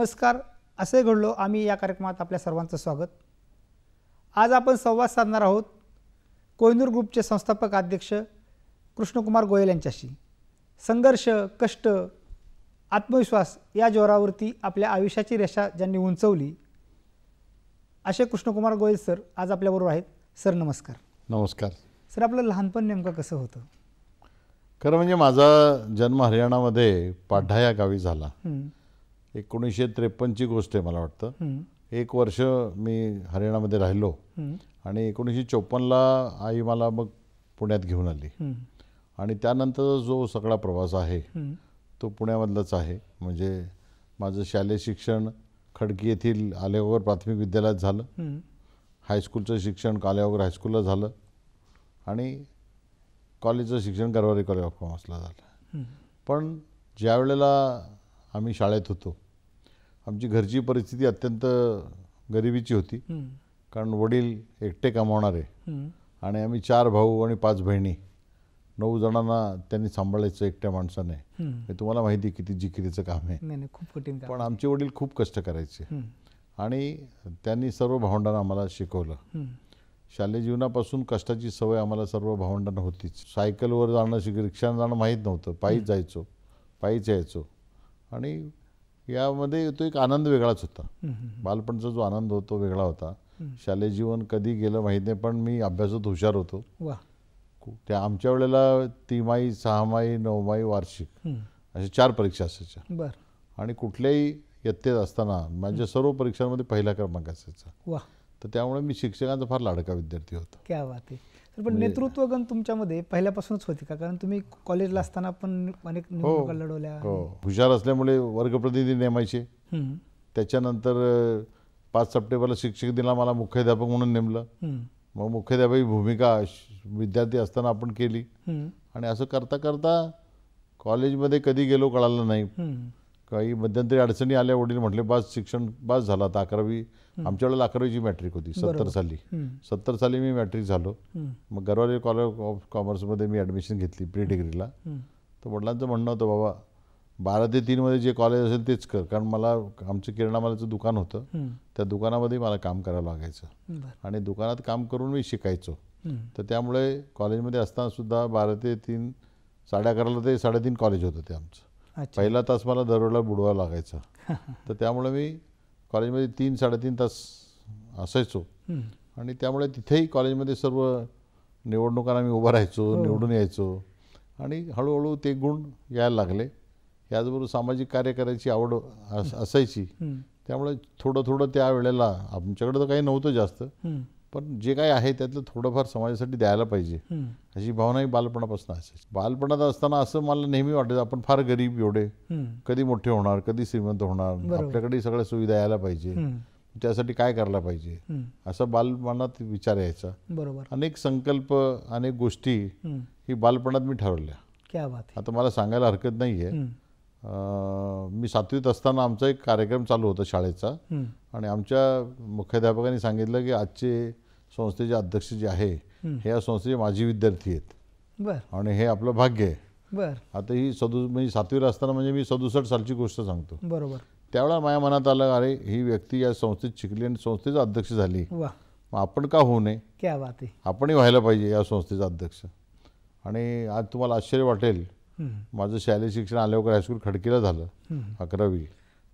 नमस्कार असे घडलो आम्ही या कार्यक्रमात आपल्या सर्वांचं स्वागत आज आपण संवाद साधणार आहोत कोयनूर ग्रुपचे संस्थापक अध्यक्ष कृष्णकुमार गोयल यांच्याशी संघर्ष कष्ट आत्मविश्वास या जोरावरती आपल्या आयुष्याची रेषा ज्यांनी उंचवली असे कृष्णकुमार गोयल सर आज आपल्याबरोबर आहेत सर नमस्कार नमस्कार सर आपलं लहानपण नेमकं कसं होतं खरं म्हणजे माझा जन्म हरियाणामध्ये पाढा या गावी झाला एकोणीसशे त्रेपन्नची गोष्ट आहे मला वाटतं एक वर्ष मी हरियाणामध्ये राहिलो आणि एकोणीसशे चोपन्नला आई मला मग पुण्यात घेऊन आली आणि त्यानंतर जो सगळा प्रवास आहे तो पुण्यामधलाच आहे म्हणजे माझं शालेय शिक्षण खडकी येथील आल्यावर प्राथमिक विद्यालयात झालं हायस्कूलचं शिक्षण काल्यावर हायस्कूलला झालं आणि कॉलेजचं शिक्षण गरवारी कॉलेज ऑफ कॉमर्सला झालं पण ज्या वेळेला आम्ही शाळेत होतो आमची घरची परिस्थिती अत्यंत गरिबीची होती कारण वडील एकटे कमावणारे आणि आम्ही चार भाऊ आणि पाच बहिणी नऊ जणांना त्यांनी सांभाळायचं एकट्या माणसाने हे तुम्हाला माहिती किती जिकिरीचं काम आहे खूप कठीण पण आमचे वडील खूप कष्ट करायचे आणि त्यांनी सर्व भावंडांना आम्हाला शिकवलं शालेय जीवनापासून कष्टाची सवय आम्हाला सर्व भावंडांना होतीच सायकलवर जाणं शिक रिक्षानं जाणं माहीत नव्हतं पायीच जायचो पायीच यायचो आणि यामध्ये तो एक आनंद वेगळाच होता बालपणचा जो आनंद होतो वेगळा होता शालेय जीवन कधी गेलं माहीत नाही पण मी अभ्यासात हुशार होतो त्या आमच्या वेळेला तिमाही सहामाही नवमाही वार्षिक अशा चार परीक्षा असायच्या आणि कुठल्याही यत्तेत असताना माझ्या सर्व परीक्षांमध्ये पहिला क्रमांक असायचा तर त्यामुळे मी शिक्षकांचा फार लाडका विद्यार्थी होतो क्या बात पण म्हणजे गण तुमच्यामध्ये पहिल्यापासूनच होती का कारण तुम्ही कॉलेजला असताना पण अनेक हो. लढवल्या हो. हुशार असल्यामुळे वर्गप्रतिनिधी नेमायचे त्याच्यानंतर पाच सप्टेंबरला शिक्षक दिना मला मुख्याध्यापक म्हणून नेमलं मग मुख्याध्यापक भूमिका विद्यार्थी असताना आपण केली आणि असं करता करता कॉलेजमध्ये कधी गेलो कळालं नाही काही मध्यंतरी अडचणी आल्या वडील म्हटले बस शिक्षण बास झालं आता अकरावी आमच्या वेळेला अकरावीची मॅट्रिक होती सत्तर साली सत्तर साली मी मॅट्रिक झालो मग गरवारे कॉलेज ऑफ कॉमर्समध्ये मी ॲडमिशन घेतली प्री डिग्रीला तर वडिलांचं म्हणणं होतं बाबा बारा ते तीनमध्ये जे कॉलेज असेल तेच कर कारण मला आमचं मालाचं दुकान होतं त्या दुकानामध्ये मला काम करावं लागायचं आणि दुकानात काम करून मी शिकायचो तर त्यामुळे कॉलेजमध्ये असताना सुद्धा बारा ते तीन साडे अकराला ते साडेतीन कॉलेज होतं ते आमचं पहिला तास मला दरवेळेला बुडवा लागायचा तर त्यामुळे मी कॉलेजमध्ये तीन साडेतीन तास असायचो आणि त्यामुळे तिथेही कॉलेजमध्ये सर्व निवडणुकांना मी उभा राहायचो हो. निवडून यायचो आणि हळूहळू ते गुण यायला लागले याचबरोबर सामाजिक कार्य करायची आवड असायची त्यामुळे थोडं थोडं त्या वेळेला आमच्याकडे तर काही नव्हतं जास्त पण जे काही आहे त्यातलं थोडंफार समाजासाठी द्यायला पाहिजे अशी भावनाही बालपणापासून असायची बालपणात असताना असं मला नेहमी वाटायचं आपण फार गरीब एवढे कधी मोठे होणार कधी श्रीमंत होणार आपल्याकडे सगळ्या सुविधा यायला पाहिजे त्यासाठी काय करायला पाहिजे असा बालपणात विचार यायचा बरोबर अनेक संकल्प अनेक गोष्टी ही बालपणात मी ठरवल्या आता मला सांगायला हरकत नाहीये मी सातवीत असताना आमचा एक कार्यक्रम चालू होता शाळेचा आणि आमच्या मुख्याध्यापकांनी सांगितलं की आजचे संस्थेचे अध्यक्ष जे आहे हे या संस्थेचे माजी विद्यार्थी आहेत आणि हे आपलं भाग्य आहे बर आता ही सदु म्हणजे सातवीला असताना म्हणजे मी सदुसष्ट सालची गोष्ट सांगतो बरोबर त्यावेळा माझ्या मनात आलं अरे ही व्यक्ती या संस्थेत शिकली आणि संस्थेचा अध्यक्ष झाली आपण का होऊ नये क्या बात आहे आपणही व्हायला पाहिजे या संस्थेचा अध्यक्ष आणि आज तुम्हाला आश्चर्य वाटेल माझं शालेय शिक्षण आल्यावर हायस्कूल खडकीला झालं अकरावी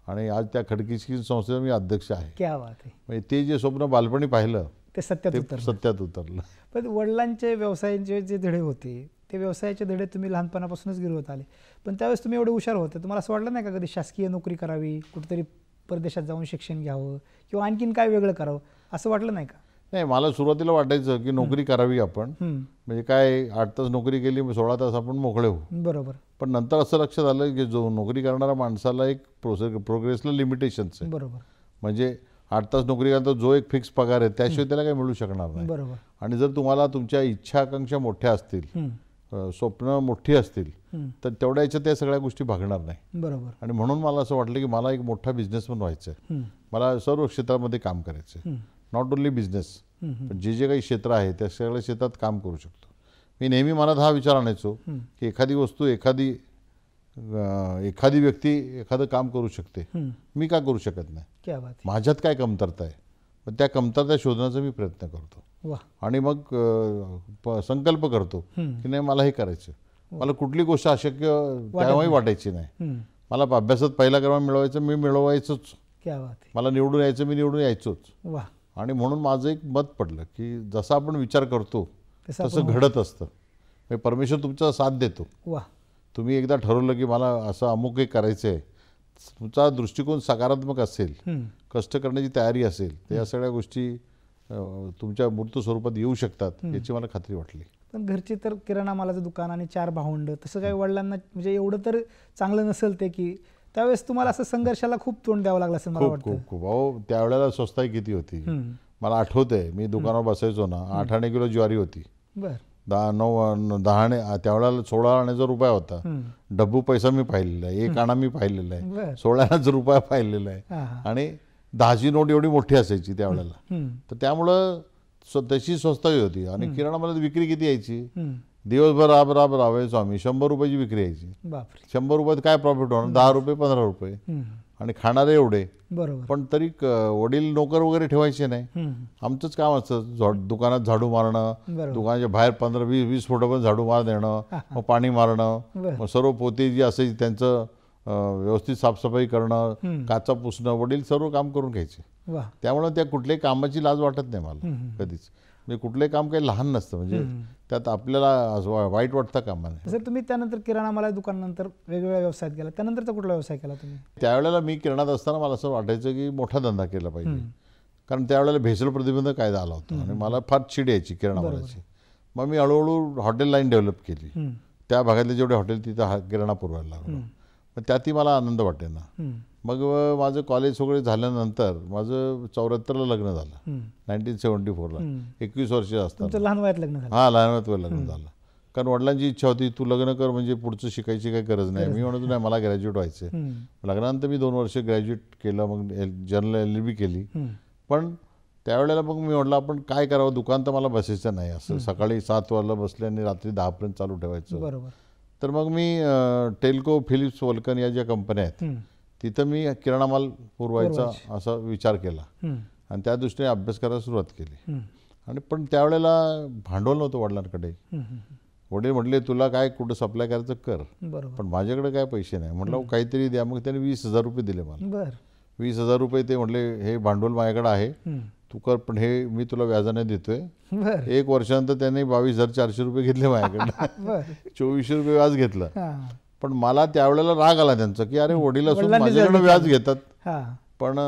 आणि आज त्या खडकी शिक्षण संस्थेचा मी अध्यक्ष आहे म्हणजे ते जे स्वप्न बालपणी पाहिलं ते सत्यात उतर सत्यात उतरलं पण वडिलांचे व्यवसायांचे जे धडे होते ते व्यवसायाचे धडे तुम्ही लहानपणापासूनच गिरवत आले पण त्यावेळेस तुम्ही एवढे हुशार होते तुम्हाला असं वाटलं नाही का कधी शासकीय नोकरी करावी कुठेतरी परदेशात जाऊन शिक्षण घ्यावं किंवा आणखीन काय वेगळं करावं असं वाटलं नाही का नाही मला सुरुवातीला वाटायचं की नोकरी करावी आपण म्हणजे काय आठ तास नोकरी केली सोळा तास आपण मोकळे होऊ बरोबर पण नंतर असं लक्षात आलं की जो नोकरी करणाऱ्या माणसाला एक प्रोसेस प्रोग्रेसला लिमिटेशन आहे बरोबर म्हणजे आठ तास नोकरी करता जो एक फिक्स पगार आहे त्याशिवाय त्याला काही मिळू शकणार नाही बरोबर आणि जर तुम्हाला तुमच्या इच्छा आकांक्षा मोठ्या असतील स्वप्न मोठी असतील तर तेवढ्या याच्यात त्या सगळ्या गोष्टी भागणार नाही बरोबर आणि म्हणून मला असं वाटलं की मला एक मोठा बिझनेसमॅन व्हायचं आहे मला सर्व क्षेत्रामध्ये काम करायचं आहे नॉट ओनली बिझनेस पण जे जे काही क्षेत्र आहे त्या सगळ्या क्षेत्रात काम करू शकतो मी नेहमी मनात हा विचार आणायचो की एखादी वस्तू एखादी एखादी व्यक्ती एखादं काम करू शकते मी का करू शकत नाही माझ्यात काय कमतरता आहे पण त्या कमतरता शोधण्याचा मी प्रयत्न करतो आणि मग संकल्प करतो की नाही मला हे करायचं मला कुठली गोष्ट अशक्य त्यामुळे वाटायची नाही मला अभ्यासात पहिला क्रमांक मिळवायचा मी मिळवायचोच मला निवडून यायचं मी निवडून यायचोच आणि म्हणून माझं एक मत पडलं की जसा आपण विचार करतो तसं घडत असतं परमेश्वर तुमचा साथ देतो तुम्ही एकदा ठरवलं की मला असं अमुक एक करायचं आहे तुमचा दृष्टिकोन सकारात्मक असेल कष्ट करण्याची तयारी असेल तर या सगळ्या गोष्टी तुमच्या मूर्त स्वरूपात येऊ शकतात याची मला खात्री वाटली पण घरचे तर किराणा मालाचं दुकान आणि चार भावंड तसं काही वडिलांना म्हणजे एवढं तर चांगलं नसेल ते की त्यावेळेस तुम्हाला असं संघर्षाला खूप तोंड द्यावं लागलं असं मला खूप खूप अहो त्यावेळेला स्वस्ताई किती होती मला आठवतंय मी दुकानावर बसायचो ना आठ आणि किलो ज्वारी होती दहा नऊ दहा त्यावेळेला सोळा आण्याचा रुपया होता डब्बू पैसा मी पाहिलेला आहे एक आणा मी पाहिलेला आहे सोळा रुपया पाहिलेला आहे आणि दहाची नोट एवढी मोठी असायची त्यावेळेला तर त्यामुळं त्याची स्वस्ताही होती आणि किराणा विक्री किती यायची दिवसभर राब राब राबायचो आम्ही शंभर रुपयाची विक्री यायची शंभर रुपयात काय प्रॉफिट होणार दहा रुपये पंधरा रुपये आणि खाणारे एवढे बरोबर पण तरी वडील नोकर वगैरे ठेवायचे नाही आमचंच काम असतं दुकानात झाडू मारणं दुकानाच्या बाहेर पंधरा वीस वीस फोटो पण झाडू मार देणं मग पाणी मारणं मग सर्व पोते जी असायची त्यांचं व्यवस्थित साफसफाई करणं काचा पुसणं वडील सर्व काम करून घ्यायचे त्यामुळे त्या कुठल्याही कामाची लाज वाटत नाही मला कधीच म्हणजे कुठलंही काम काही लहान नसतं म्हणजे त्यात आपल्याला वाईट वाटतं कामा नये सर तुम्ही त्यानंतर किराणा मला दुकानानंतर वेगवेगळ्या व्यवसायात गेला त्यानंतरचा कुठला व्यवसाय केला तुम्ही त्यावेळेला मी किराणात असताना मला असं वाटायचं की मोठा धंदा केला पाहिजे कारण त्यावेळेला भेसळ प्रतिबंध कायदा आला होता आणि मला फार चिड यायची मालाची मग मी हळूहळू हॉटेल लाईन डेव्हलप केली त्या भागातले जेवढे हॉटेल तिथं हा किराणा पुरवायला लागलो पण त्यातही मला आनंद वाटे ना मग माझं कॉलेज वगैरे झाल्यानंतर माझं चौऱ्याहत्तरला लग्न झालं नाईन्टीन सेवन्टी फोरला एकवीस वर्ष असतात लहान वयात लग्न हां लहान वयात लग्न झालं कारण वडिलांची इच्छा होती तू लग्न कर म्हणजे पुढचं शिकायची काही गरज नाही मी म्हणतो नाही मला ग्रॅज्युएट व्हायचं लग्नानंतर मी दोन वर्ष ग्रॅज्युएट केलं मग जनरल एल बी केली पण त्यावेळेला मग मी म्हटलं आपण काय करावं दुकान तर मला बसायचं नाही असं सकाळी सात वाजला बसले आणि रात्री दहापर्यंत चालू ठेवायचं बरोबर तर मग मी टेल्को फिलिप्स वल्कन या ज्या कंपन्या आहेत तिथं मी किराणा माल पुरवायचा असा विचार केला आणि त्या दृष्टीने अभ्यास करायला सुरुवात केली आणि पण त्यावेळेला भांडवल नव्हतं वडिलांकडे वडील म्हटले तुला काय कुठं सप्लाय करायचं कर पण माझ्याकडे काय पैसे नाही म्हटलं काहीतरी द्या मग त्याने वीस हजार रुपये दिले मला वीस हजार रुपये ते म्हटले हे भांडवल माझ्याकडे आहे तू कर पण हे मी तुला व्याजाने देतोय एक वर्षानंतर त्याने बावीस हजार चारशे रुपये घेतले माझ्याकडनं चोवीसशे रुपये व्याज घेतलं पण मला त्यावेळेला राग आला त्यांचा की अरे वडील असून माझ्याकडे व्याज घेतात पण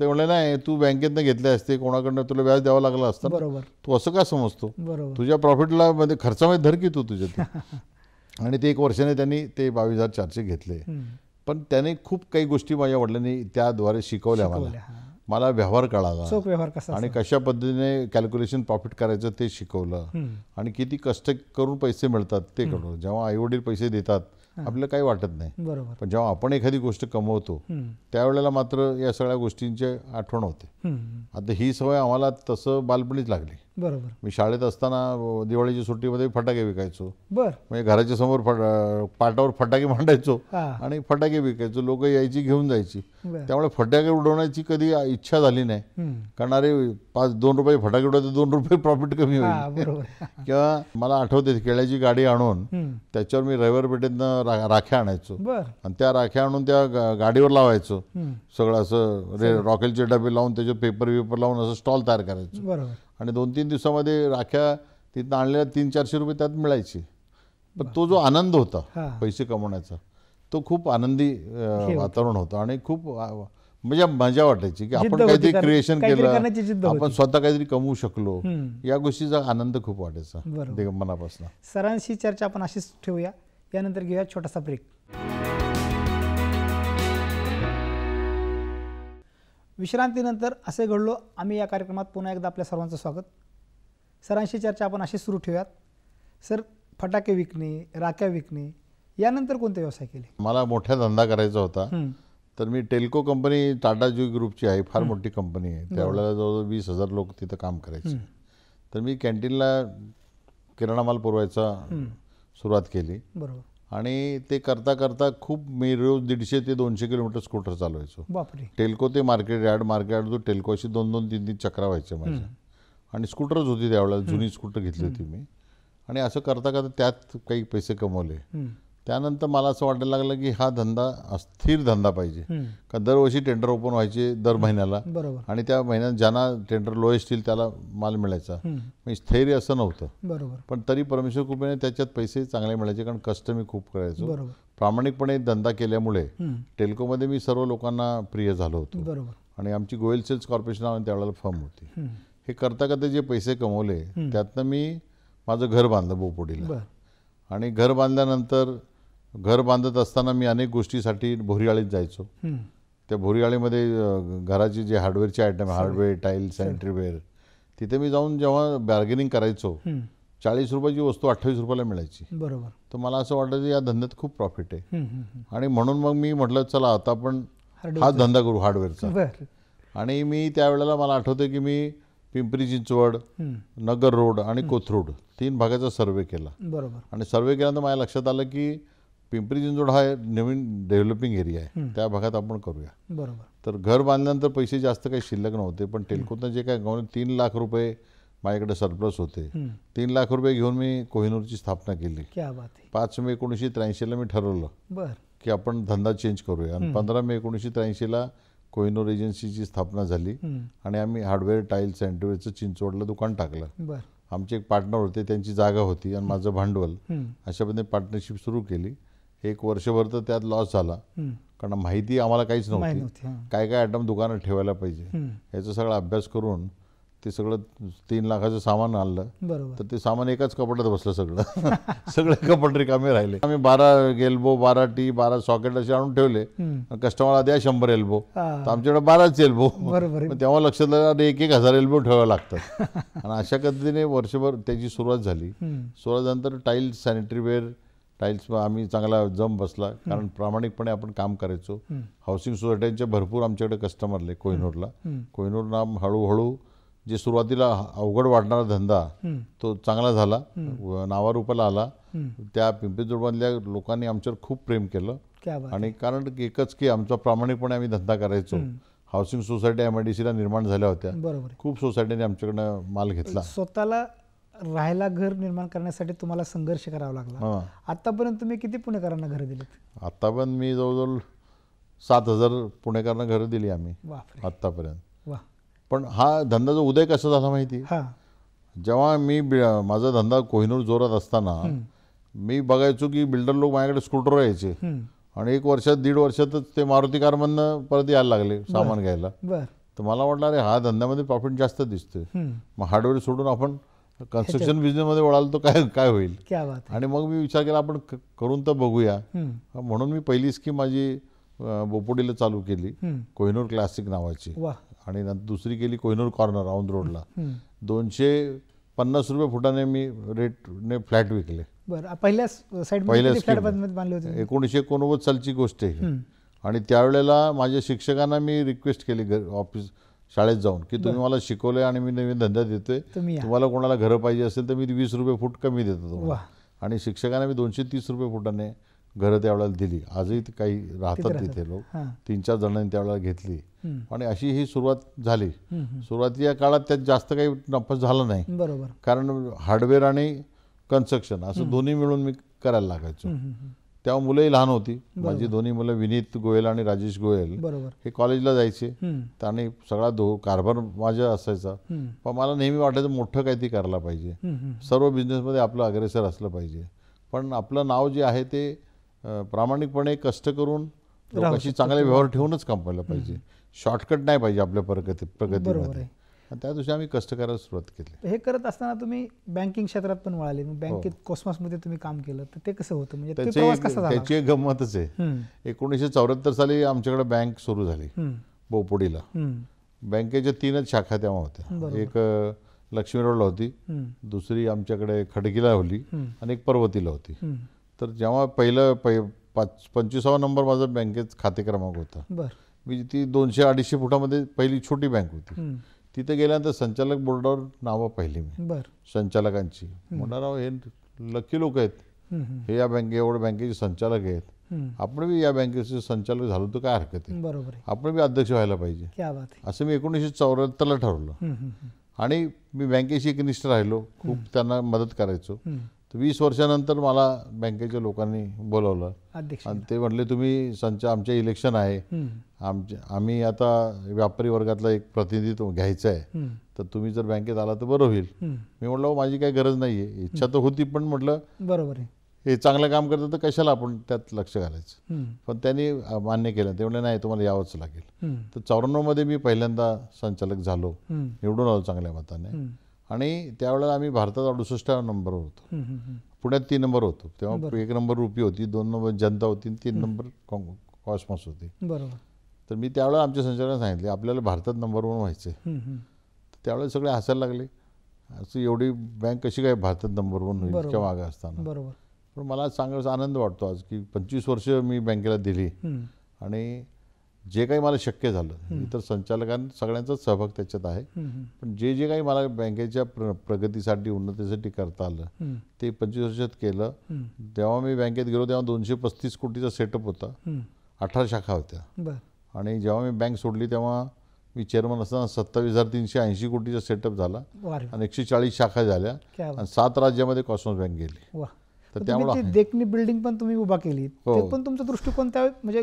ते म्हणले नाही तू बँकेतनं घेतले असते कोणाकडनं तुला व्याज द्यावं लागलं असतं बरोबर तू असं का समजतो तुझ्या प्रॉफिटला म्हणजे खर्चामध्ये धर की तू तुझ्या आणि ते एक वर्षाने त्यांनी ते बावीस हजार चारशे घेतले पण त्याने खूप काही गोष्टी माझ्या वडिलांनी त्याद्वारे शिकवल्या मला मला व्यवहार कळाला आणि कशा पद्धतीने कॅल्क्युलेशन प्रॉफिट करायचं ते शिकवलं आणि किती कष्ट करून पैसे मिळतात ते कळलं जेव्हा वडील पैसे देतात आपल्याला काही वाटत नाही बरोबर पण जेव्हा आपण एखादी गोष्ट कमवतो त्यावेळेला मात्र या सगळ्या गोष्टींची आठवण होते आता ही सवय आम्हाला तसं बालपणीच लागली बरोबर मी शाळेत असताना दिवाळीच्या सुट्टीमध्ये फटाके विकायचो बर म्हणजे घराच्या समोर पाटावर फटाके मांडायचो आणि फटाके विकायचो लोक यायची घेऊन जायची त्यामुळे फटाके उडवण्याची कधी इच्छा झाली नाही कारण अरे पाच दोन रुपये फटाके उडवते दोन रुपये प्रॉफिट कमी होईल किंवा मला आठवते केळ्याची गाडी आणून त्याच्यावर मी रविवार पेठेत राख्या आणायचो आणि त्या राख्या आणून त्या गाडीवर लावायचो सगळं असं रॉकेलचे डबे लावून त्याचे पेपर वेपर लावून असं स्टॉल तयार करायचो बरोबर आणि दोन तीन दिवसामध्ये राख्या तिथं आणलेल्या तीन चारशे रुपये त्यात मिळायचे पण तो जो आनंद होता पैसे कमवण्याचा तो खूप आनंदी वातावरण होतं आणि खूप म्हणजे मजा वाटायची की आपण काहीतरी क्रिएशन केलं आपण स्वतः काहीतरी कमवू शकलो या गोष्टीचा आनंद खूप वाटायचा मनापासून सरांशी चर्चा आपण अशीच ठेवूया यानंतर घेऊया छोटासा ब्रेक विश्रांतीनंतर असे घडलो आम्ही या कार्यक्रमात पुन्हा एकदा आपल्या सर्वांचं स्वागत सरांशी चर्चा आपण अशी सुरू ठेवूयात सर फटाके विकणे राख्या विकणे यानंतर कोणते व्यवसाय केले मला मोठा धंदा करायचा होता तर मी टेल्को कंपनी टाटा ज्यू ग्रुपची आहे फार मोठी कंपनी आहे त्यावेळेला जवळजवळ वीस हजार लोक तिथं काम करायचे तर मी कॅन्टीनला किराणा माल पुरवायचा सुरुवात केली बरोबर आणि ते करता करता खूप मी रोज दीडशे ते दोनशे किलोमीटर स्कूटर चालवायचो बापरे टेल्को ते market yard market yard Telco अशी दोन दोन तीन तीन चक्रा व्हायचे माझ्या आणि स्कूटरच होती त्यावेळेला जुनी स्कूटर घेतली होती मी आणि असं करता करता त्यात काही पैसे कमवले त्यानंतर मला असं वाटायला लागलं की हा धंदा अस्थिर धंदा पाहिजे का दरवर्षी टेंडर ओपन व्हायचे दर महिन्याला आणि त्या महिन्यात ज्यांना टेंडर लोएस्ट येईल त्याला माल मिळायचा म्हणजे स्थैर्य असं नव्हतं बरोबर पण तरी परमेश्वर कृपेने त्याच्यात पैसे चांगले मिळायचे कारण कष्ट मी खूप करायचो प्रामाणिकपणे धंदा केल्यामुळे टेल्कोमध्ये मी सर्व लोकांना प्रिय झालो होतो बरोबर आणि आमची गोयल सेल्स कॉर्पोरेशन आणि त्यावेळेला फर्म होती हे करता करता जे पैसे कमवले त्यातनं मी माझं घर बांधलं बोपोडीला आणि घर बांधल्यानंतर घर बांधत असताना मी अनेक गोष्टीसाठी भोरियाळीत जायचो त्या भोरियाळीमध्ये घराची जे हार्डवेअरची आयटम हार्डवेअर टाईल सॅनिटरीवेअर तिथे मी जाऊन जेव्हा बार्गेनिंग करायचो चाळीस रुपयाची वस्तू अठ्ठावीस रुपयाला मिळायची बरोबर तर मला असं की या धंद्यात खूप प्रॉफिट आहे आणि म्हणून मग मी म्हटलं चला आता आपण हाच धंदा करू हार्डवेअरचा आणि मी त्यावेळेला मला आठवतं की मी पिंपरी चिंचवड नगर रोड आणि कोथरूड तीन भागाचा सर्वे केला बरोबर आणि सर्वे केल्यानंतर माझ्या लक्षात आलं की पिंपरी चिंचवड हा नवीन डेव्हलपिंग एरिया आहे त्या भागात आपण करूया बरोबर तर घर बांधल्यानंतर पैसे जास्त काही शिल्लक नव्हते पण टेलकोतनं जे काय गव्हर्मेंट तीन लाख रुपये माझ्याकडे सरप्लस होते तीन लाख रुपये घेऊन मी कोहिनूरची स्थापना केली पाच मे एकोणीसशे ला मी ठरवलं की आपण धंदा चेंज करूया आणि पंधरा मे एकोणीसशे ला कोहिनूर एजन्सीची स्थापना झाली आणि आम्ही हार्डवेअर टाईल्स अँडवेअरचं चिंचवडला दुकान टाकलं आमचे एक पार्टनर होते त्यांची जागा होती आणि माझं भांडवल अशा पद्धतीने पार्टनरशिप सुरू केली एक वर्षभर तर त्यात लॉस झाला कारण माहिती आम्हाला काहीच नव्हती काय काय आयटम दुकानात ठेवायला पाहिजे याचा सगळा अभ्यास करून ते सगळं तीन लाखाचं सामान आणलं तर ते सामान एकाच कपड्यात बसलं सगळं सगळे कपाट रिकामे राहिले आम्ही बारा एल्बो बारा टी बारा सॉकेट असे आणून ठेवले कस्टमरला द्या शंभर एल्बो तर आमच्याकडे बाराच एल्बो तेव्हा लक्षात आलं एक एक हजार एल्बो ठेवावं लागतात आणि अशा पद्धतीने वर्षभर त्याची सुरुवात झाली सुरुवात नंतर टाईल सॅनिटरीवेअर टाईल्स आम्ही चांगला जम बसला कारण प्रामाणिकपणे आपण काम करायचो हाऊसिंग सोसायटीचे भरपूर आमच्याकडे कस्टमरले कोहिनूरला नाम हळूहळू जे सुरुवातीला अवघड वाढणारा धंदा तो चांगला झाला नावारूपाला आला त्या जोडमधल्या लोकांनी आमच्यावर खूप प्रेम केलं आणि कारण एकच की आमचा प्रामाणिकपणे आम्ही धंदा करायचो हाऊसिंग सोसायटी एम निर्माण झाल्या होत्या खूप सोसायटीने आमच्याकडनं माल घेतला स्वतःला राहायला घर निर्माण करण्यासाठी तुम्हाला संघर्ष करावा लागला आतापर्यंत तुम्ही किती पुणेकरांना घर दिलीत आतापर्यंत मी जवळजवळ सात हजार पुणेकरांना घर दिली आम्ही आतापर्यंत पण हा धंदा जो उदय कसा झाला माहिती जेव्हा मी माझा धंदा कोहिनूर जोरात असताना मी बघायचो की बिल्डर लोक माझ्याकडे स्कूटर यायचे आणि एक वर्षात दीड वर्षातच ते मारुती कारमधनं परत यायला लागले सामान घ्यायला तर मला वाटलं अरे हा धंद्यामध्ये प्रॉफिट जास्त दिसतोय मग हार्डवेअर सोडून आपण कन्स्ट्रक्शन मध्ये वळाल तर काय काय होईल आणि मग मी विचार केला आपण करून तर बघूया म्हणून मी पहिली स्कीम माझी बोपोडीला चालू केली कोहिनूर क्लासिक नावाची आणि नंतर दुसरी केली कोहिनूर कॉर्नर औंध रोडला दोनशे पन्नास रुपये फुटाने मी रेट ने फ्लॅट विकले पहिल्या एकोणीसशे एकोणनव्वद सालची गोष्ट आहे आणि त्यावेळेला माझ्या शिक्षकांना मी रिक्वेस्ट केली ऑफिस शाळेत जाऊन की तुम्ही मला शिकवलंय आणि मी नवीन धंदा देतोय तुम्हाला कोणाला घरं पाहिजे असेल तर मी वीस रुपये फूट कमी देतो तुम्हाला आणि शिक्षकांना मी दोनशे तीस रुपये फुटाने घरं त्यावेळेला दिली आजही काही राहतात तिथे लोक तीन चार जणांनी त्यावेळेला घेतली आणि अशी ही सुरुवात झाली सुरुवातीच्या काळात त्यात जास्त काही नफा झाला नाही बरोबर कारण हार्डवेअर आणि कन्स्ट्रक्शन असं दोन्ही मिळून मी करायला लागायचो तेव्हा मुलंही लहान होती माझी दोन्ही मुलं विनीत गोयल आणि राजेश गोयल हे कॉलेजला जायचे आणि सगळा दो कारभार माझ्या असायचा पण मला नेहमी वाटायचं मोठं काहीतरी करायला पाहिजे सर्व बिझनेसमध्ये आपलं अग्रेसर असलं पाहिजे पण आपलं नाव जे आहे ते प्रामाणिकपणे कष्ट करून लोकांशी चांगले व्यवहार ठेवूनच कमवायला पाहिजे शॉर्टकट नाही पाहिजे आपल्या प्रगती प्रगतीमध्ये त्या दिवशी आम्ही कष्ट करायला सुरुवात केली हे करत असताना तुम्ही बँकिंग क्षेत्रात पण वळाले हो. बँकेत मध्ये तुम्ही काम केलं तर ते कसं होतं म्हणजे त्याची गंमतच आहे एकोणीसशे चौऱ्याहत्तर साली आमच्याकडे बँक सुरू झाली बोपोडीला बँकेच्या तीनच शाखा तेव्हा होत्या एक लक्ष्मी रोडला होती दुसरी आमच्याकडे खडकीला होली आणि एक पर्वतीला होती तर जेव्हा पहिलं पाच पंचवीसावा नंबर माझा बँकेत खाते क्रमांक होता मी ती दोनशे अडीचशे फुटामध्ये पहिली छोटी बँक होती तिथे गेल्यानंतर संचालक बोर्डावर नावं पाहिली मी बर संचालकांची म्हणणार हे लकी लोक आहेत हे या बँके एवढ्या बँकेचे संचालक आहेत आपण बी या बँकेचे संचालक झालो तर काय हरकत आहे बरोबर आपण बी अध्यक्ष व्हायला पाहिजे असं मी एकोणीसशे चौऱ्याहत्तरला ठरवलं आणि मी बँकेशी एकनिष्ठ राहिलो खूप त्यांना मदत करायचो वीस वर्षानंतर मला बँकेच्या लोकांनी बोलवलं आणि ते म्हटले तुम्ही संचा आमचे इलेक्शन आहे आमचे आम्ही आता व्यापारी वर्गातला एक प्रतिनिधित्व घ्यायचं आहे तर तुम्ही जर बँकेत आला तर बरं होईल मी म्हटलं माझी काही गरज नाही इच्छा तर होती पण म्हटलं बरोबर आहे हे चांगलं काम करतं तर कशाला आपण त्यात लक्ष घालायचं पण त्यांनी मान्य केलं ते म्हणले नाही तुम्हाला यावंच लागेल तर मध्ये मी पहिल्यांदा संचालक झालो निवडून आलो चांगल्या मताने आणि त्यावेळेला आम्ही भारतात अडुसष्ट नंबर होतो पुण्यात तीन नंबर होतो तेव्हा एक नंबर रुपी होती दोन नंबर जनता होती तीन नंबर कॉस्मॉस होती बरोबर तर मी त्यावेळेला आमच्या संचालकांना सांगितले आपल्याला भारतात नंबर वन व्हायचं आहे त्यावेळेला सगळे हसायला लागले असं एवढी बँक कशी काय भारतात नंबर वन होईल इतक्या मागे असताना बरोबर पण मला चांगलाच आनंद वाटतो आज की पंचवीस वर्ष मी बँकेला दिली आणि जे काही मला शक्य झालं इतर संचालकांना सगळ्यांचा सहभाग त्याच्यात आहे पण जे जे काही मला बँकेच्या प्रगतीसाठी उन्नतीसाठी करता आलं ते पंचवीस वर्षात केलं तेव्हा मी बँकेत गेलो तेव्हा दोनशे पस्तीस कोटीचा सेटअप होता अठरा शाखा होत्या आणि जेव्हा मी बँक सोडली तेव्हा मी चेअरमन असताना सत्तावीस हजार तीनशे ऐंशी कोटीचा सेटअप झाला आणि एकशे चाळीस शाखा झाल्या आणि सात राज्यामध्ये कॉस्मॉस बँक गेली तर त्यामुळे देखणी बिल्डिंग पण तुम्ही उभा केली हो. पण तुमचा दृष्टिकोन त्या म्हणजे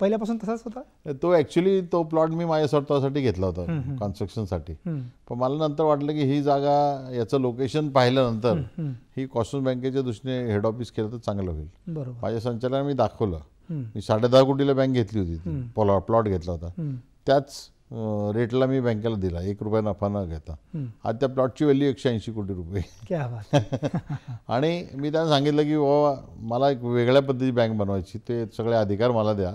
पहिल्यापासून तसाच होता तो ऍक्च्युली तो प्लॉट मी माझ्या स्वतःसाठी घेतला होता साठी पण मला नंतर वाटलं की ही जागा याचं लोकेशन पाहिल्यानंतर ही कॉस्ट्युम बँकेच्या दृष्टीने हेड ऑफिस केलं तर चांगलं होईल माझ्या संचालनाने मी दाखवलं मी साडे दहा कोटीला बँक घेतली होती प्लॉट घेतला होता त्याच रेटला मी बँकेला दिला एक रुपया नफा न घेता आज त्या प्लॉटची व्हॅल्यू एकशे ऐंशी कोटी रुपये आणि मी त्यांना सांगितलं की बाबा मला एक वेगळ्या पद्धतीची बँक बनवायची ते सगळे अधिकार मला द्या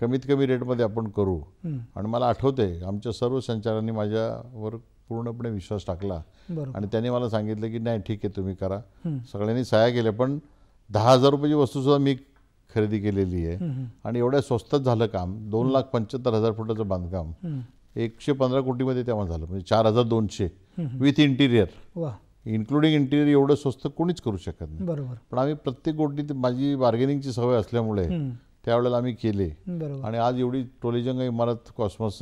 कमीत कमी रेटमध्ये आपण करू आणि मला आठवते आमच्या सर्व संचारांनी माझ्यावर पूर्णपणे विश्वास टाकला आणि त्यांनी मला सांगितलं की नाही ठीक आहे तुम्ही करा सगळ्यांनी सहाय्य केल्या पण दहा हजार रुपयाची वस्तू सुद्धा मी खरेदी केलेली आहे आणि एवढ्या स्वस्तच झालं काम दोन लाख पंच्याहत्तर हजार फुटाचं बांधकाम एकशे पंधरा कोटीमध्ये तेव्हा झालं म्हणजे चार हजार दोनशे विथ इंटिरियर इन्क्लुडिंग इंटिरियर एवढं स्वस्त कोणीच करू शकत नाही बरोबर पण आम्ही प्रत्येक गोष्टी माझी बार्गेनिंगची सवय असल्यामुळे त्यावेळेला आम्ही केले आणि आज एवढी टोलीजंग इमारत कॉस्मॉस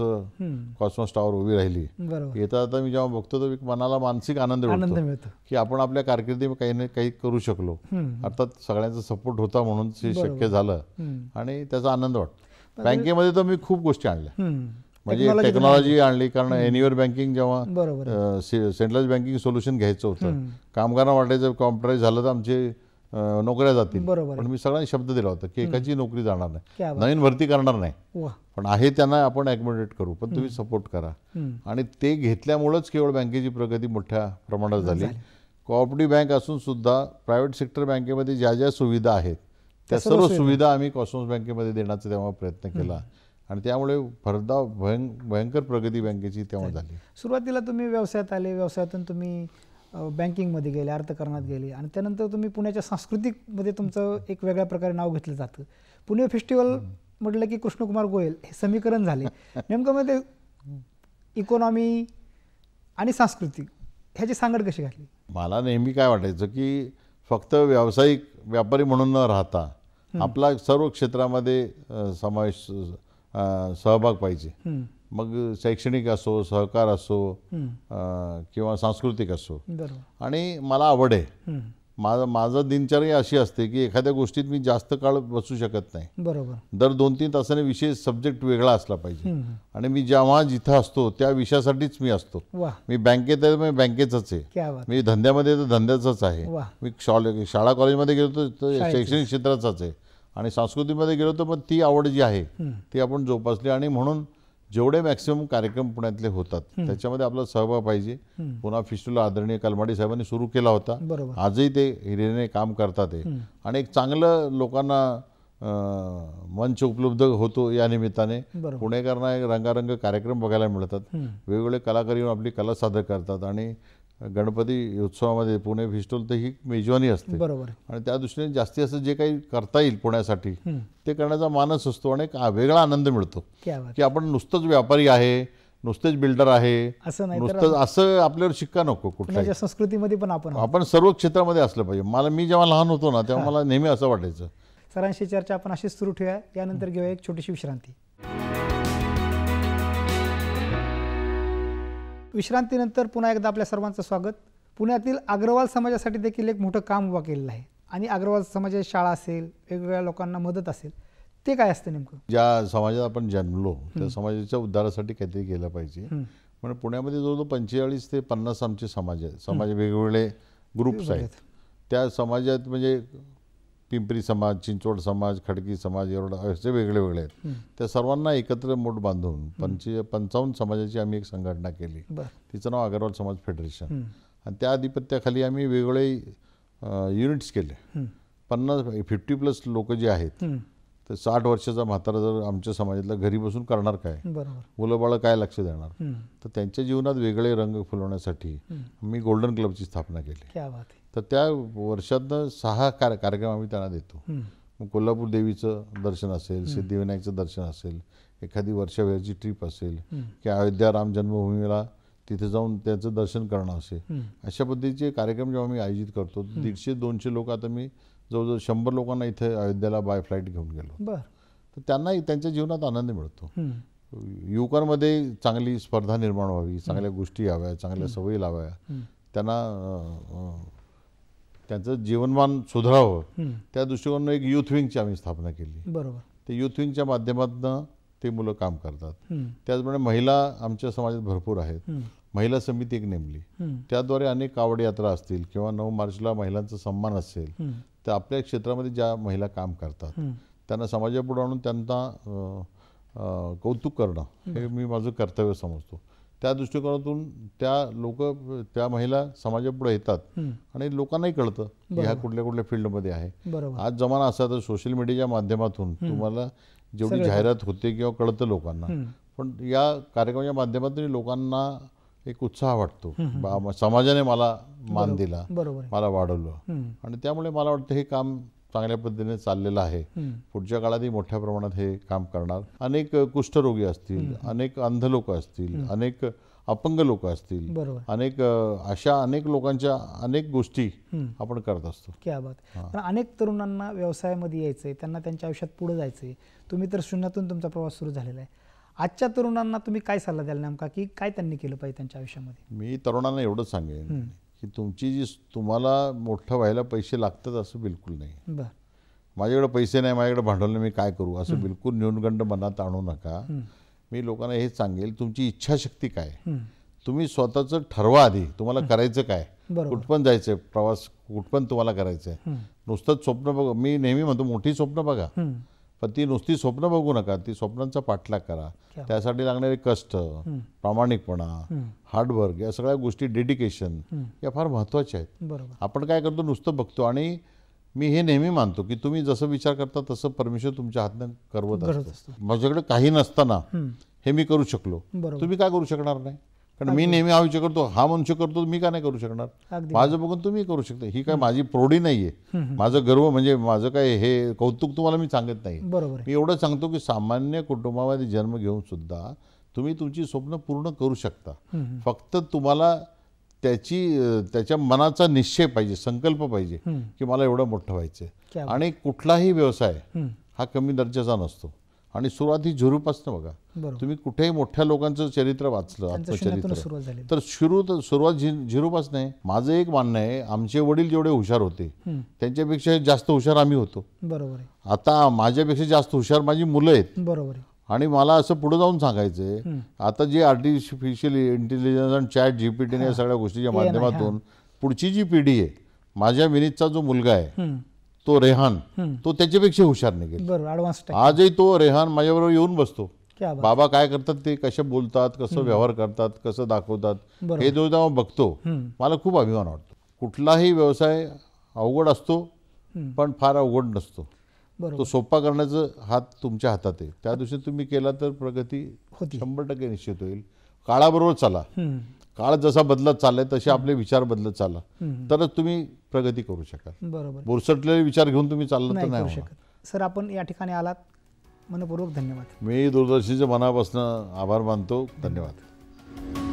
कॉस्मॉस टॉवर उभी राहिली येता आता मी जेव्हा बघतो तर मनाला मानसिक आनंद मिळतो की आपण आपल्या कारकिर्दी काही ना काही करू शकलो अर्थात सगळ्यांचा सपोर्ट होता म्हणून शक्य झालं आणि त्याचा आनंद वाटतो बँकेमध्ये तर मी खूप गोष्टी आणल्या म्हणजे टेक्नॉलॉजी आणली कारण एन्युअर बँकिंग जेव्हा सेंट्रल बँकिंग सोल्युशन घ्यायचं होतं कामगारांना वाटायचं कॉम्प्युटराईज झालं तर आमचे नोकऱ्या जातील पण मी सगळ्यांनी शब्द दिला होता की एकाची नोकरी जाणार नाही नवीन भरती करणार नाही पण आहे त्यांना आपण अकोमोडेट करू पण तुम्ही सपोर्ट करा आणि ते घेतल्यामुळेच केवळ बँकेची प्रगती मोठ्या प्रमाणात झाली कोऑपरेटिव्ह बँक असून सुद्धा प्रायव्हेट सेक्टर बँकेमध्ये ज्या ज्या सुविधा आहेत त्या सर्व सुविधा आम्ही कॉस्मोस बँकेमध्ये देण्याचा तेव्हा प्रयत्न केला आणि त्यामुळे भरदा भयंकर प्रगती बँकेची तेव्हा झाली सुरुवातीला तुम्ही व्यवसायात आले व्यवसायातून तुम्ही बँकिंगमध्ये गेले अर्थकरणात गेले आणि त्यानंतर तुम्ही पुण्याच्या सांस्कृतिकमध्ये तुमचं एक वेगळ्या प्रकारे नाव घेतलं जातं पुणे फेस्टिवल म्हटलं की कृष्णकुमार गोयल हे समीकरण झाले नेमकं म्हणजे इकॉनॉमी आणि सांस्कृतिक ह्याची सांगड कशी घातली मला नेहमी काय वाटायचं की फक्त व्यावसायिक व्यापारी म्हणून न राहता आपला सर्व क्षेत्रामध्ये समावेश सहभाग पाहिजे मग शैक्षणिक असो सहकार असो किंवा सांस्कृतिक असो आणि मला आवड आहे माझं माझं दिनचर्या अशी असते की एखाद्या गोष्टीत मी जास्त काळ बसू शकत नाही बरोबर दर दोन तीन तासाने विषय सब्जेक्ट वेगळा असला पाहिजे आणि मी जेव्हा जिथं असतो त्या विषयासाठीच मी असतो मी बँकेत आहे मी बँकेचाच आहे मी धंद्यामध्ये तर धंद्याचाच आहे मी शाळा कॉलेजमध्ये गेलो तर शैक्षणिक क्षेत्राचाच आहे आणि संस्कृतीमध्ये गेलो तर मग ती आवड जी आहे ती आपण जोपासली आणि म्हणून जेवढे मॅक्सिमम कार्यक्रम पुण्यातले होतात त्याच्यामध्ये आपला सहभाग पाहिजे पुन्हा फिस्टूला आदरणीय कलमाडी साहेबांनी सुरू केला होता आजही ते हिरेने काम करतात आणि एक चांगलं लोकांना मंच उपलब्ध होतो या निमित्ताने पुणेकरांना रंगारंग कार्यक्रम बघायला मिळतात वेगवेगळे कलाकार येऊन आपली कला सादर करतात आणि गणपती उत्सवामध्ये पुणे फेस्टिवल तर ही मेजवानी असते बरोबर आणि त्या दृष्टीने जास्ती असं जे काही करता येईल पुण्यासाठी ते करण्याचा मानस असतो आणि एक वेगळा आनंद मिळतो की आपण नुसतंच व्यापारी आहे नुसतेच बिल्डर आहे असं नाही असं आपल्यावर शिक्का नको कुठल्या संस्कृतीमध्ये पण आपण आपण सर्व क्षेत्रामध्ये असलं पाहिजे मला मी जेव्हा लहान होतो ना तेव्हा मला नेहमी असं वाटायचं सरांशी चर्चा आपण अशीच सुरू ठेवूया यानंतर घेऊया एक छोटीशी विश्रांती विश्रांतीनंतर पुन्हा एकदा आपल्या सर्वांचं स्वागत पुण्यातील अग्रवाल समाजासाठी देखील एक मोठं काम उभं केलेलं आहे आणि अग्रवाल समाजाची शाळा असेल वेगवेगळ्या लोकांना मदत असेल ते काय असतं नेमकं ज्या समाजात आपण जन्मलो त्या समाजाच्या उद्धारासाठी काहीतरी केलं पाहिजे म्हणजे पुण्यामध्ये जवळजवळ पंचेचाळीस ते पन्नास आमचे समाज आहेत समाज वेगवेगळे ग्रुप्स आहेत त्या समाजात म्हणजे पिंपरी समाज चिंचवड समाज खडकी समाज एवढा असे वेगळे वेगळे आहेत त्या सर्वांना एकत्र मोठ बांधून पंच पंचावन्न समाजाची आम्ही एक संघटना केली तिचं नाव अगरवाल समाज फेडरेशन आणि त्या आधिपत्याखाली आम्ही वेगवेगळे युनिट्स केले पन्नास फिफ्टी प्लस लोक जे आहेत तर साठ वर्षाचा म्हातारा जर आमच्या समाजातला घरी बसून करणार काय मुलं बाळ काय लक्ष देणार तर त्यांच्या जीवनात वेगळे रंग फुलवण्यासाठी मी गोल्डन क्लबची स्थापना केली तर त्या वर्षातनं सहा कार कार्यक्रम आम्ही त्यांना देतो मग कोल्हापूर देवीचं दर्शन असेल सिद्धिविनायकचं दर्शन असेल एखादी वर्षभराची ट्रीप असेल किंवा अयोध्या राम जन्मभूमीला तिथे जाऊन त्याचं दर्शन करणं असेल अशा पद्धतीचे कार्यक्रम जेव्हा आम्ही आयोजित करतो दीडशे दोनशे लोक आता मी जवळजवळ शंभर लोकांना इथे अयोध्याला बाय फ्लाईट घेऊन गेलो तर त्यांनाही त्यांच्या जीवनात आनंद मिळतो युवकांमध्ये चांगली स्पर्धा निर्माण व्हावी चांगल्या गोष्टी याव्या चांगल्या सवयी लाव्या त्यांना त्यांचं जीवनमान सुधारावं त्या दृष्टिकोनानं एक युथ विंगची आम्ही स्थापना केली बरोबर ते युथ विंगच्या माध्यमातून ते मुलं काम करतात त्याचप्रमाणे महिला आमच्या समाजात भरपूर आहेत महिला समिती एक नेमली त्याद्वारे अनेक कावड यात्रा असतील किंवा नऊ मार्चला महिलांचा सन्मान असेल तर आपल्या क्षेत्रामध्ये ज्या महिला काम करतात त्यांना समाजापुढे आणून त्यांना कौतुक करणं हे मी माझं कर्तव्य समजतो त्या दृष्टिकोनातून त्या लोक त्या महिला समाजापुढे येतात आणि लोकांनाही कळतं की ह्या कुठल्या कुठल्या फील्डमध्ये आहे आज जमाना असा तर सोशल मीडियाच्या माध्यमातून तुम्हाला जेवढी जाहिरात होते किंवा कळतं लोकांना पण या कार्यक्रमाच्या माध्यमातून लोकांना एक उत्साह वाटतो समाजाने मला मान दिला मला वाढवलं आणि त्यामुळे मला वाटतं हे काम चांगल्या पद्धतीने चाललेलं आहे पुढच्या काळातही मोठ्या प्रमाणात हे काम करणार अनेक कुष्ठरोगी असतील अनेक अंध लोक असतील अनेक अपंग लोक असतील अनेक अशा अनेक लोकांच्या अनेक गोष्टी आपण करत असतो अनेक तरुणांना व्यवसायामध्ये यायचंय त्यांना त्यांच्या आयुष्यात पुढे जायचंय तुम्ही तर शून्यातून तुमचा प्रवास सुरू झालेला आहे आजच्या तरुणांना तुम्ही काय सल्ला द्याल नेमका की काय त्यांनी केलं पाहिजे त्यांच्या आयुष्यामध्ये मी तरुणांना एवढंच सांगेन की तुमची जी तुम्हाला मोठं व्हायला पैसे लागतात असं बिलकुल नाही माझ्याकडे पैसे नाही माझ्याकडे भांडवल नाही मी काय करू असं बिलकुल न्यूनगंड मनात आणू नका मी लोकांना हे सांगेल तुमची इच्छाशक्ती काय तुम्ही स्वतःच ठरवा आधी तुम्हाला करायचं काय कुठपण जायचंय प्रवास कुठपण तुम्हाला करायचंय नुसतंच स्वप्न बघा मी नेहमी म्हणतो मोठी स्वप्न बघा पण ती नुसती स्वप्न बघू नका ती स्वप्नांचा पाठलाग करा त्यासाठी लागणारे कष्ट प्रामाणिकपणा हार्डवर्क या सगळ्या गोष्टी डेडिकेशन या फार महत्वाच्या आहेत आपण काय करतो नुसतं बघतो आणि मी हे नेहमी मानतो की तुम्ही जसं विचार करता तसं परमेश्वर तुमच्या हातनं करवत असतो माझ्याकडे काही नसताना हे मी करू शकलो तुम्ही काय करू शकणार नाही कारण मी नेहमी विचार करतो हा मनुष्य करतो मी का नाही करू शकणार माझं बघून तुम्ही करू शकता ही काय माझी प्रोडी नाही आहे माझं गर्व म्हणजे माझं काय हे कौतुक तुम्हाला मी सांगत नाही मी एवढं सांगतो की सामान्य कुटुंबामध्ये जन्म घेऊन सुद्धा तुम्ही तुमची स्वप्न पूर्ण करू शकता फक्त तुम्हाला त्याची त्याच्या मनाचा निश्चय पाहिजे संकल्प पाहिजे की मला एवढं मोठं व्हायचं आणि कुठलाही व्यवसाय हा कमी दर्जाचा नसतो आणि सुरुवात ही झुरूपासनं बघा तुम्ही कुठेही मोठ्या लोकांचं चरित्र वाचलं चरित्र तर सुरू सुरुवात झिरूपासनं आहे माझं एक मानणं आहे आमचे वडील जेवढे हुशार होते त्यांच्यापेक्षा जास्त हुशार आम्ही होतो बरोबर आता माझ्यापेक्षा जास्त हुशार माझी मुलं आहेत बरोबर आणि मला असं पुढे जाऊन सांगायचंय आता जे आर्टिफिशियल इंटेलिजन्स आणि चॅट जीपीटी या सगळ्या गोष्टीच्या माध्यमातून पुढची जी पिढी आहे माझ्या विनीतचा जो मुलगा आहे तो रेहान तो त्याच्यापेक्षा हुशार निघेल आजही तो रेहान माझ्याबरोबर येऊन बसतो बाबा काय करतात ते कसे बोलतात कसं व्यवहार करतात कसं दाखवतात हे जो जेव्हा बघतो मला खूप अभिमान वाटतो कुठलाही व्यवसाय अवघड असतो पण फार अवघड नसतो तो सोपा करण्याचं हात तुमच्या हातात आहे त्या दिवशी तुम्ही केला तर प्रगती शंभर टक्के निश्चित होईल काळाबरोबर चला काळ जसा बदलत चाललाय तसे आपले विचार बदलत चालला तरच तुम्ही प्रगती करू शकाल बरोबर बोरसटलेले विचार घेऊन तुम्ही चालला तर नाही शकत सर आपण या ठिकाणी आलात मनपूर्वक धन्यवाद मी दूरदर्शनच्या मनापासून आभार मानतो धन्यवाद